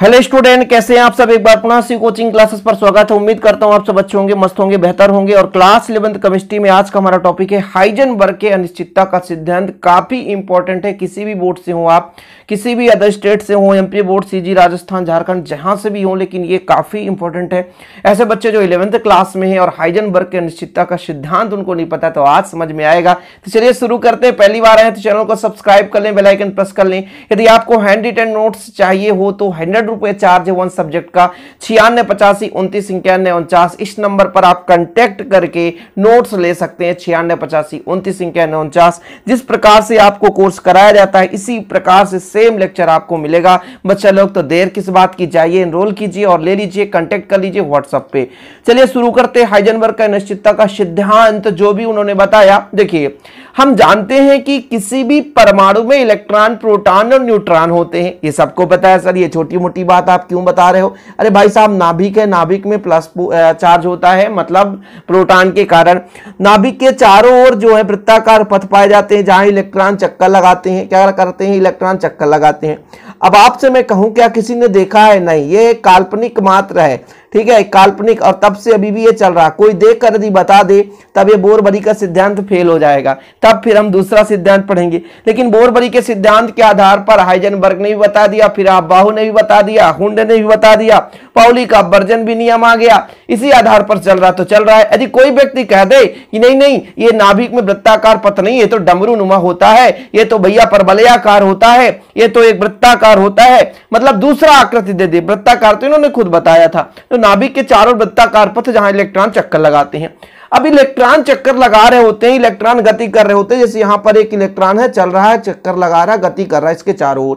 hello student कैसे हैं आप सब एक बार पुनः सी कोचिंग क्लासेस पर स्वागत है उम्मीद करता हूं आप सब अच्छे होंगे मस्त होंगे बेहतर होंगे और क्लास इलेवंथ केमिस्ट्री में आज का हमारा टॉपिक है हाइजन वर्ग के अनिश्चितता का सिद्धांत काफी इंपॉर्टेंट है किसी भी बोर्ड से हो आप किसी भी अदर स्टेट से हो MP board CG Rajasthan Jharkhand जहां से भी हो लेकिन ये काफी इंपॉर्टेंट है ऐसे बच्चे जो इलेवंथ क्लास में है और हाइजन वर्ग के अनिश्चितता का सिद्धांत उनको नहीं पता तो आज समझ में आएगा तो चलिए शुरू करते हैं पहली बार आए तो चैनल को सब्सक्राइब कर लें बेलाइकन प्रेस कर लें यदि आपको हैंड रिटेन नोट्स चाहिए हो तो हंड्रेड हंड्रेड रुपए चार्ज है वन सब्जेक्ट का छियानवे पचासी उन्तीस इक्यानवे उनचास इस नंबर पर आप कॉन्टेक्ट करके नोट्स ले सकते हैं छियानवे पचासी उन्तीस इक्यानवे उनचास जिस प्रकार से आपको कोर्स कराया जाता है इसी प्रकार से सेम लेक्चर आपको मिलेगा बच्चा लोग तो देर किस बात की जाइए इनरोल कीजिए और ले लीजिए कॉन्टेक्ट कर लीजिए व्हाट्सअप पे चलिए शुरू करते हैं हाइजनबर्ग का निश्चितता का सिद्धांत जो भी उन्होंने बताया देखिए हम जानते हैं कि किसी भी परमाणु में इलेक्ट्रॉन प्रोटॉन और न्यूट्रॉन होते हैं ये सबको पता है सर ये छोटी मोटी बात आप क्यों बता रहे हो अरे भाई साहब नाभिक है नाभिक में प्लस चार्ज होता है मतलब प्रोटॉन के कारण नाभिक के चारों ओर जो है वृत्ताकार पथ पाए जाते हैं जहां इलेक्ट्रॉन चक्कर लगाते हैं क्या करते हैं इलेक्ट्रॉन चक्कर लगाते हैं अब आपसे मैं कहूं क्या किसी ने देखा है नहीं ये काल्पनिक मात्र है ठीक है काल्पनिक और तब से अभी भी ये चल रहा कोई देख कर यदि बता दे तब ये बोरबरी का सिद्धांत फेल हो जाएगा तब फिर हम दूसरा सिद्धांत पढ़ेंगे लेकिन बोरबरी के सिद्धांत के आधार पर हाइजनबर्ग ने भी बता दिया फिर आप बाहू ने भी बता दिया हुंड ने भी बता दिया पाउली का वर्जन भी नियम आ गया इसी आधार पर चल रहा तो चल रहा है यदि कोई व्यक्ति कह दे कि नहीं नहीं ये नाभिक में वृत्ताकार पथ नहीं ये तो डमरू नुमा होता है ये तो भैया परबलयाकार होता है ये तो एक वृत्ताकार होता है मतलब दूसरा आकृति दे दे वृत्ताकार तो इन्होंने खुद बताया था तो नाभिक के चारों वृत्ताकार पथ जहां इलेक्ट्रॉन चक्कर लगाते हैं अब इलेक्ट्रॉन चक्कर लगा रहे होते हैं इलेक्ट्रॉन गति कर रहे होते हैं जैसे यहां पर एक इलेक्ट्रॉन है चल रहा है चक्कर लगा रहा है गति कर रहा है इसके चारों ओर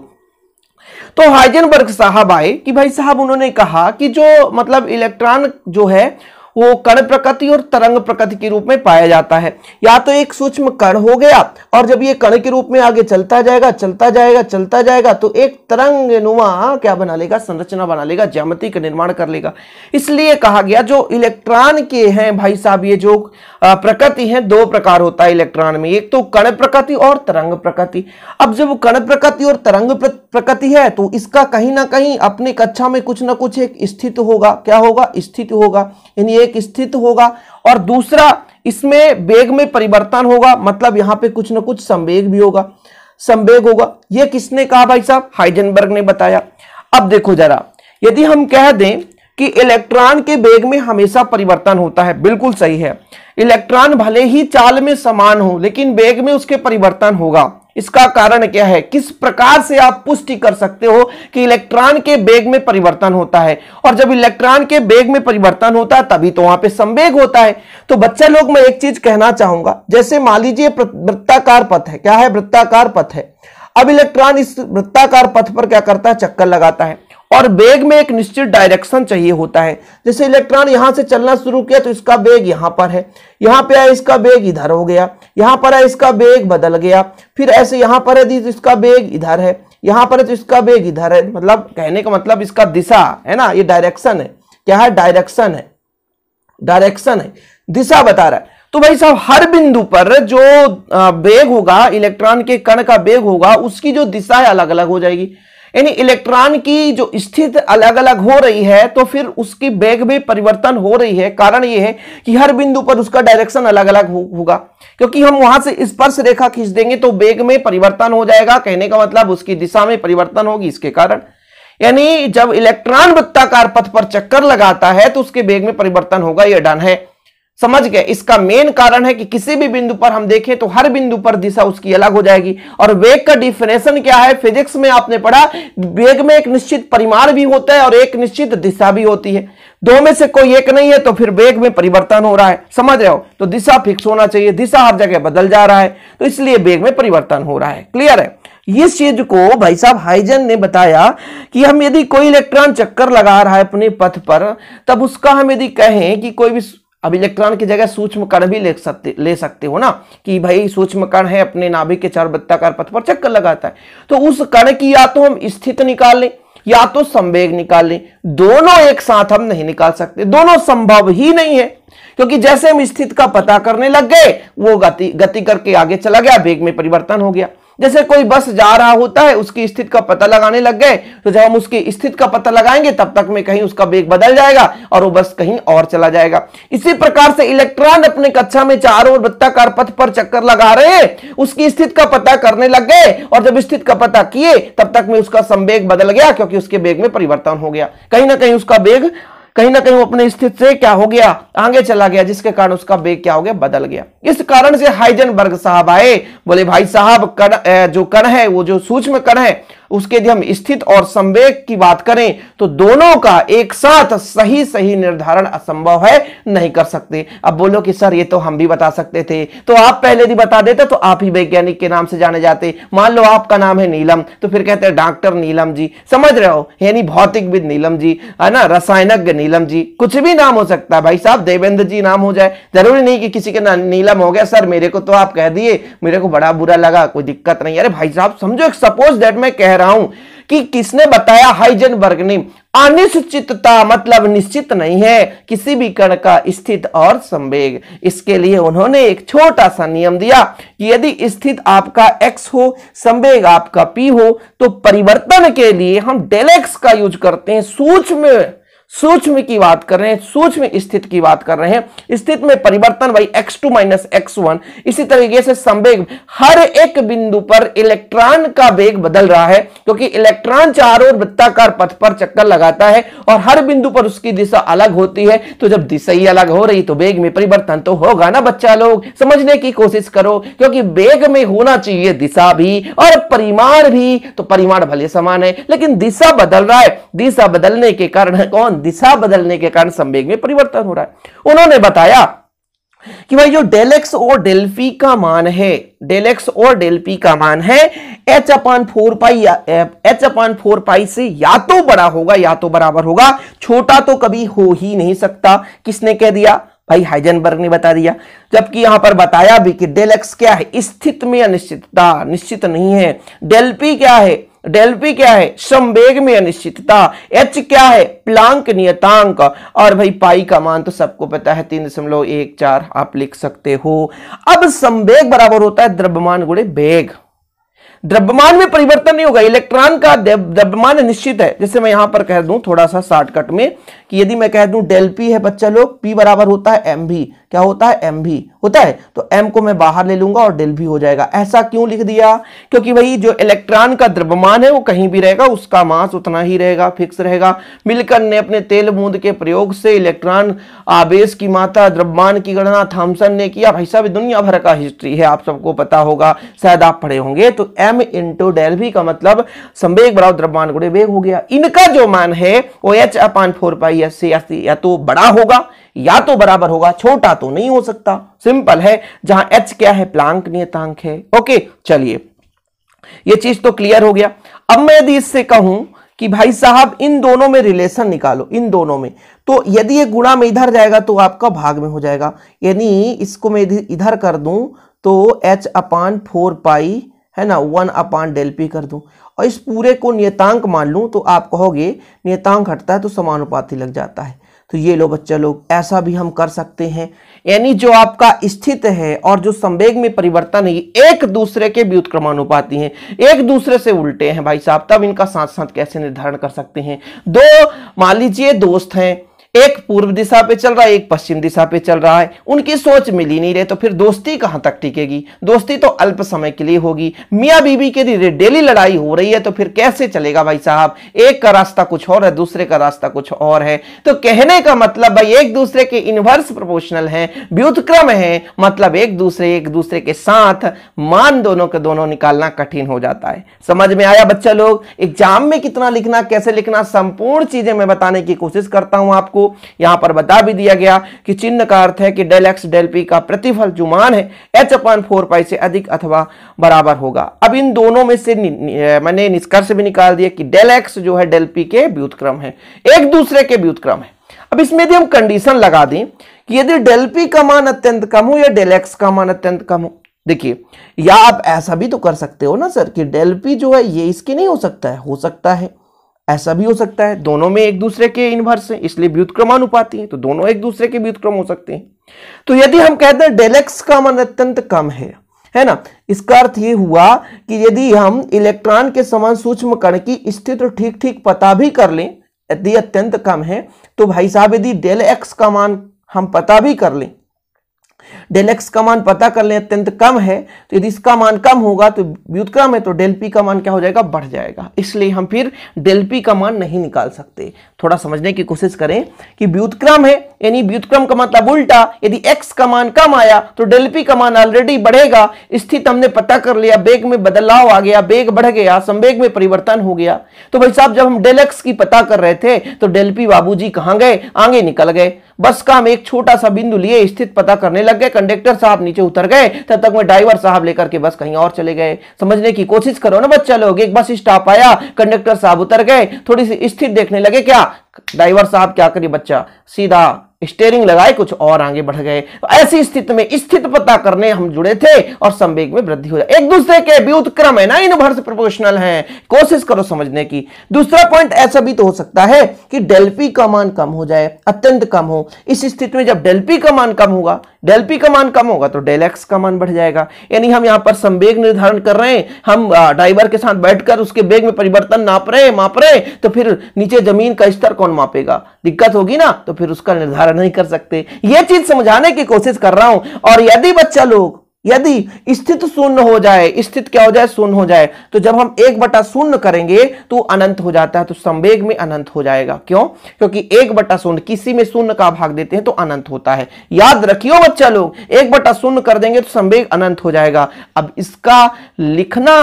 तो हाइजनबर्ग साहब आए कि भाई साहब उन्होंने कहा कि जो मतलब इलेक्ट्रॉन जो है वो कण प्रकृति और तरंग प्रकृति के रूप में पाया जाता है या तो एक सूक्ष्म कण हो गया और जब ये कण के रूप में आगे चलता जाएगा चलता जाएगा चलता जाएगा तो एक तरंग नुमा क्या बना लेगा संरचना बना लेगा ज्यामति का निर्माण कर लेगा इसलिए कहा गया जो इलेक्ट्रॉन के हैं भाई साहब ये जो प्रकृति है दो प्रकार होता है इलेक्ट्रॉन में एक तो कण प्रकृति और तरंग प्रकृति अब जब कण प्रकृति और तरंग प्रकृति है तो इसका कहीं ना कहीं अपने कक्षा में कुछ ना कुछ एक स्थित होगा क्या होगा स्थित होगा यानी एक स्थित होगा और दूसरा इसमें वेग में परिवर्तन होगा मतलब यहाँ पे कुछ ना कुछ संवेग भी होगा संवेग होगा ये किसने कहा भाई साहब हाइजनबर्ग ने बताया अब देखो जरा यदि हम कह दें कि इलेक्ट्रॉन के वेग में हमेशा परिवर्तन होता है बिल्कुल सही है इलेक्ट्रॉन भले ही चाल में समान हो लेकिन वेग में उसके परिवर्तन होगा इसका कारण क्या है किस प्रकार से आप पुष्टि कर सकते हो कि इलेक्ट्रॉन के बेग में परिवर्तन होता है और जब इलेक्ट्रॉन के बेग में परिवर्तन होता है तभी तो वहां पे संवेग होता है तो बच्चे लोग मैं एक चीज कहना चाहूंगा जैसे मान लीजिए वृत्ताकार पथ है क्या है वृत्ताकार पथ है अब इलेक्ट्रॉन इस वृत्ताकार पथ पर क्या करता है चक्कर लगाता है और बेग में एक निश्चित डायरेक्शन चाहिए होता है जैसे इलेक्ट्रॉन यहां से चलना शुरू किया तो इसका बेग यहां पर है यहां पे आया इसका बेग इधर हो गया यहां पर आया इसका बेग बदल गया फिर ऐसे यहां पर है तो इसका बेग इधर है यहां पर है तो इसका बेग इधर है मतलब कहने का मतलब इसका दिशा है ना ये डायरेक्शन है क्या है डायरेक्शन है डायरेक्शन है दिशा बता रहा है तो भाई साहब हर बिंदु पर जो बेग होगा इलेक्ट्रॉन के कण का बेग होगा उसकी जो दिशा है अलग अलग हो जाएगी यानी इलेक्ट्रॉन की जो स्थिति अलग अलग हो रही है तो फिर उसकी बैग में परिवर्तन हो रही है कारण यह है कि हर बिंदु पर उसका डायरेक्शन अलग अलग होगा क्योंकि हम वहां से स्पर्श रेखा खींच देंगे तो बैग में परिवर्तन हो जाएगा कहने का मतलब उसकी दिशा में परिवर्तन होगी इसके कारण यानी जब इलेक्ट्रॉन वृत्ताकार पथ पर चक्कर लगाता है तो उसके बेग में परिवर्तन होगा यह डन है समझ गए इसका मेन कारण है कि किसी भी बिंदु पर हम देखें तो हर बिंदु पर दिशा उसकी अलग हो जाएगी और वेग का डिफिनेशन क्या है फिजिक्स में आपने पढ़ा वेग में एक निश्चित परिमाण भी होता है और एक निश्चित दिशा भी होती है दो में से कोई एक नहीं है तो फिर वेग में परिवर्तन हो रहा है समझ रहे हो तो दिशा फिक्स होना चाहिए दिशा हर जगह बदल जा रहा है तो इसलिए वेग में परिवर्तन हो रहा है क्लियर है इस चीज को भाई साहब हाइजन ने बताया कि हम यदि कोई इलेक्ट्रॉन चक्कर लगा रहा है अपने पथ पर तब उसका हम यदि कहें कि कोई भी अब इलेक्ट्रॉन की जगह सूक्ष्म कण भी ले सकते ले सकते हो ना कि भाई सूक्ष्म कण है अपने नाभिक के चार वृत्ताकार पथ पर चक्कर लगाता है तो उस कण की या तो हम स्थित निकाल लें या तो संवेग निकाल लें दोनों एक साथ हम नहीं निकाल सकते दोनों संभव ही नहीं है क्योंकि जैसे हम स्थित का पता करने लग गए वो गति गति करके आगे चला गया वेग में परिवर्तन हो गया जैसे कोई बस जा रहा होता है उसकी स्थिति का पता लगाने लग गए तो जब हम उसकी स्थिति का पता लगाएंगे तब तक में कहीं उसका बेग बदल जाएगा और वो बस कहीं और चला जाएगा इसी प्रकार से इलेक्ट्रॉन अपने कक्षा में चारों ओर वृत्ताकार पथ पर चक्कर लगा रहे हैं उसकी स्थिति का पता करने लग गए और जब स्थिति का पता किए तब तक में उसका संवेग बदल गया क्योंकि उसके बेग में परिवर्तन हो गया कहीं ना कहीं उसका बेग कहीं ना कहीं वो अपने स्थिति से क्या हो गया आगे चला गया जिसके कारण उसका वेग क्या हो गया बदल गया इस कारण से हाइजनबर्ग साहब आए बोले भाई साहब कण जो कण है वो जो सूक्ष्म कण है उसके यदि हम स्थित और संवेग की बात करें तो दोनों का एक साथ सही सही निर्धारण असंभव है नहीं कर सकते अब बोलो कि सर ये तो हम भी बता सकते थे तो आप पहले यदि बता देते तो आप ही वैज्ञानिक के नाम से जाने जाते मान लो आपका नाम है नीलम तो फिर कहते हैं डॉक्टर नीलम जी समझ रहे हो यानी भौतिकविद नीलम जी है ना रसायनज्ञ नीलम जी कुछ भी नाम हो सकता है भाई साहब देवेंद्र जी नाम हो जाए जरूरी नहीं कि किसी के नीलम हो गया सर मेरे को तो आप कह दिए मेरे को बड़ा बुरा लगा कोई दिक्कत नहीं अरे भाई साहब समझो सपोज दैट मैं कह रहा हूं कि किसने बताया हाइजनबर्ग ने अनिश्चितता मतलब निश्चित नहीं है किसी भी कण का स्थित और संवेग इसके लिए उन्होंने एक छोटा सा नियम दिया कि यदि स्थित आपका x हो संवेग आपका p हो तो परिवर्तन के लिए हम डेलेक्स का यूज करते हैं सूक्ष्म सूक्ष्म की बात कर रहे हैं सूक्ष्म स्थित की बात कर रहे हैं स्थिति में परिवर्तन भाई x two minus x one इसी तरीके से संवेग हर एक बिंदु पर इलेक्ट्रॉन का वेग बदल रहा है क्योंकि इलेक्ट्रॉन चारों ओर वृत्ताकार पथ पर चक्कर लगाता है और हर बिंदु पर उसकी दिशा अलग होती है तो जब दिशा ही अलग हो रही तो वेग में परिवर्तन तो होगा ना बच्चा लोग समझने की कोशिश करो क्योंकि वेग में होना चाहिए दिशा भी और परिमाण भी तो परिमाण भले समान है लेकिन दिशा बदल रहा है दिशा बदलने के कारण कौन दिशा बदलने के कारण संवेग में परिवर्तन हो रहा है उन्होंने बताया कि भाई जो डेलेक्स और डेल्फी का मान है डेलेक्स और डेल्फी का मान है h upon four pi h upon four pi से या तो बड़ा होगा या तो बराबर होगा छोटा तो कभी हो ही नहीं सकता किसने कह दिया भाई हाइजनबर्ग ने बता दिया जबकि यहां पर बताया भी कि डेलेक्स क्या है स्थित में अनिश्चितता निश्चित नहीं है डेल क्या है डेल पी क्या है संवेग में अनिश्चितता एच क्या है प्लांक नियतांक और भाई पाई का मान तो सबको पता है तीन दशमलव एक चार आप लिख सकते हो अब संवेग बराबर होता है द्रव्यमान गुणे वेग द्रव्यमान में परिवर्तन नहीं होगा इलेक्ट्रॉन का द्रव्यमान निश्चित है जैसे मैं यहां पर कह दूं थोड़ा सा शॉर्टकट में कि यदि मैं कह दूं डेल पी है बच्चा लोग पी बराबर होता है एम भी क्या होता है एम भी होता है तो एम को मैं बाहर ले लूंगा और डेल भी हो जाएगा ऐसा क्यों लिख दिया क्योंकि भाई जो इलेक्ट्रॉन का द्रव्यमान है वो कहीं भी रहेगा उसका मास उतना ही रहेगा फिक्स रहेगा मिलकर ने अपने तेल बूंद के प्रयोग से इलेक्ट्रॉन आवेश की मात्रा द्रव्यमान की गणना थॉमसन ने किया भाई साहब दुनिया भर का हिस्ट्री है आप सबको पता होगा शायद आप पढ़े होंगे तो एम इंटू डेल भी का मतलब संवेग बराबर द्रव्यमान गुणे वेग हो गया इनका जो मान है वो एच अपान फोर पाई एस सी या तो बड़ा होगा या तो बराबर होगा छोटा तो नहीं हो सकता सिंपल है जहां एच क्या है प्लांक नियतांक है ओके चलिए यह चीज तो क्लियर हो गया अब मैं यदि इससे कहूं कि भाई साहब इन दोनों में रिलेशन निकालो इन दोनों में तो यदि ये गुणा में इधर जाएगा तो आपका भाग में हो जाएगा यानी इसको मैं इधर कर दूं तो एच अपान फोर पाई है ना वन अपान डेल पी कर दूं और इस पूरे को नियतांक मान लूं तो आप कहोगे नियतांक हटता है तो समानुपाती लग जाता है तो ये लो बच्चा लोग ऐसा भी हम कर सकते हैं यानी जो आपका स्थित है और जो संवेग में परिवर्तन है एक दूसरे के व्युतक्रमानुपाती हैं एक दूसरे से उल्टे हैं भाई साहब तब इनका साथ साथ कैसे निर्धारण कर सकते हैं दो मान लीजिए दोस्त हैं एक पूर्व दिशा पे चल रहा है एक पश्चिम दिशा पे चल रहा है उनकी सोच मिली नहीं रहे तो फिर दोस्ती कहां तक टिकेगी दोस्ती तो अल्प समय के लिए होगी मियाँ बीबी के लिए डेली लड़ाई हो रही है तो फिर कैसे चलेगा भाई साहब एक का रास्ता कुछ और है दूसरे का रास्ता कुछ और है तो कहने का मतलब भाई एक दूसरे के इनवर्स प्रोपोर्शनल है व्युतक्रम है मतलब एक दूसरे एक दूसरे के साथ मान दोनों के दोनों निकालना कठिन हो जाता है समझ में आया बच्चा लोग एग्जाम में कितना लिखना कैसे लिखना संपूर्ण चीजें मैं बताने की कोशिश करता हूं आपको आपको यहां पर बता भी दिया गया कि चिन्ह का अर्थ है कि डेल एक्स डेल पी का प्रतिफल जो मान है एच अपॉन फोर पाई से अधिक अथवा बराबर होगा अब इन दोनों में से मैंने निष्कर्ष भी निकाल दिया कि डेल एक्स जो है डेल पी के व्युतक्रम है एक दूसरे के व्युतक्रम है अब इसमें यदि हम कंडीशन लगा दें कि यदि डेल पी का मान अत्यंत कम हो या डेल एक्स का मान अत्यंत कम हो देखिए या आप ऐसा भी तो कर सकते हो ना सर कि डेल पी जो है ये इसके नहीं हो सकता है हो सकता है ऐसा भी हो सकता है दोनों में एक दूसरे के इनवर्स है इसलिए व्युतक्रमानुपाती है तो दोनों एक दूसरे के व्युतक्रम हो सकते हैं तो यदि हम कहते हैं डेलेक्स का मान अत्यंत कम है है ना इसका अर्थ ये हुआ कि यदि हम इलेक्ट्रॉन के समान सूक्ष्म कण की स्थिति ठीक ठीक पता भी कर लें यदि अत्यंत कम है तो भाई साहब यदि डेल एक्स का मान हम पता भी कर लें डेल एक्स का मान पता कर ले अत्यंत कम है तो यदि इसका मान कम होगा तो व्युतक्रम है तो डेल पी का मान क्या हो जाएगा बढ़ जाएगा इसलिए हम फिर डेल पी का मान नहीं निकाल सकते थोड़ा समझने की कोशिश करें कि व्युतक्रम है यानी व्युतक्रम का मतलब उल्टा यदि एक्स का मान कम आया तो डेल पी का मान ऑलरेडी बढ़ेगा स्थिति हमने पता कर लिया बेग में बदलाव आ गया बेग बढ़ गया संवेग में परिवर्तन हो गया तो भाई साहब जब हम डेल एक्स की पता कर रहे थे तो डेल पी बाबू जी कहाँ गए आगे निकल गए बस का हम एक छोटा सा बिंदु लिए स्थित पता करने लगे लग गए कंडक्टर साहब नीचे उतर गए तब तक मैं ड्राइवर साहब लेकर के बस कहीं और चले गए समझने की कोशिश करो ना बच्चा लोग एक बस स्टॉप आया कंडक्टर साहब उतर गए थोड़ी सी स्थिर देखने लगे क्या ड्राइवर साहब क्या करिए बच्चा सीधा स्टेयरिंग लगाए कुछ और आगे बढ़ गए तो ऐसी स्थिति में स्थित पता करने हम जुड़े थे और संवेग में वृद्धि हो जाए एक दूसरे के व्युतक्रम है ना इनवर्स प्रोपोर्शनल है कोशिश करो समझने की दूसरा पॉइंट ऐसा भी तो हो सकता है कि डेल्पी का मान कम हो जाए अत्यंत कम हो इस स्थिति में जब डेल्पी का मान कम होगा डेल्पी का मान कम होगा तो डेलेक्स का मान बढ़ जाएगा यानी हम यहां पर संवेग निर्धारण कर रहे हैं हम ड्राइवर के साथ बैठकर उसके वेग में परिवर्तन नाप रहे हैं माप रहे हैं तो फिर नीचे जमीन का स्तर कौन मापेगा दिक्कत होगी ना तो फिर उसका निर्धारण कार्य नहीं कर सकते ये चीज समझाने की कोशिश कर रहा हूं और यदि बच्चा लोग यदि स्थित शून्य हो जाए स्थित क्या हो जाए शून्य हो जाए तो जब हम एक बटा शून्य करेंगे तो अनंत हो जाता है तो संवेग में अनंत हो जाएगा क्यों क्योंकि एक बटा शून्य किसी में शून्य का भाग देते हैं तो अनंत होता है याद रखियो बच्चा लोग एक बटा शून्य कर देंगे तो संवेग अनंत हो जाएगा अब इसका लिखना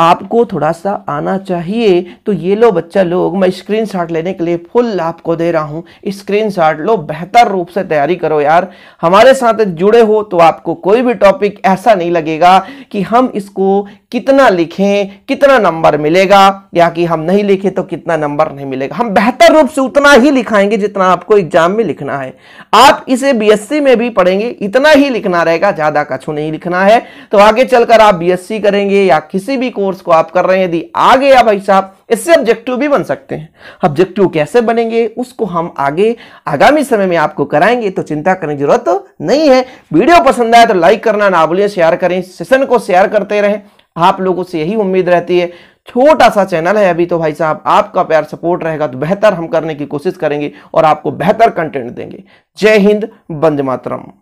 आपको थोड़ा सा आना चाहिए तो ये लो बच्चा लोग मैं स्क्रीन शॉट लेने के लिए फुल आपको दे रहा हूँ स्क्रीन शॉट लो बेहतर रूप से तैयारी करो यार हमारे साथ जुड़े हो तो आपको कोई भी टॉपिक ऐसा नहीं लगेगा कि हम इसको कितना लिखें कितना नंबर मिलेगा या कि हम नहीं लिखें तो कितना नंबर नहीं मिलेगा हम बेहतर रूप से उतना ही लिखाएंगे जितना आपको एग्जाम में लिखना है आप इसे बी में भी पढ़ेंगे इतना ही लिखना रहेगा ज़्यादा कछू नहीं लिखना है तो आगे चलकर आप बी करेंगे या किसी भी कोर्स को आप कर रहे हैं यदि आ गया भाई साहब इससे ऑब्जेक्टिव भी बन सकते हैं ऑब्जेक्टिव कैसे बनेंगे उसको हम आगे आगामी समय में आपको कराएंगे तो चिंता करने की जरूरत तो नहीं है वीडियो पसंद आया तो लाइक करना ना भूलिए शेयर करें सेशन को शेयर करते रहें आप लोगों से यही उम्मीद रहती है छोटा सा चैनल है अभी तो भाई साहब आपका प्यार सपोर्ट रहेगा तो बेहतर हम करने की कोशिश करेंगे और आपको बेहतर कंटेंट देंगे जय हिंद बंद मातरम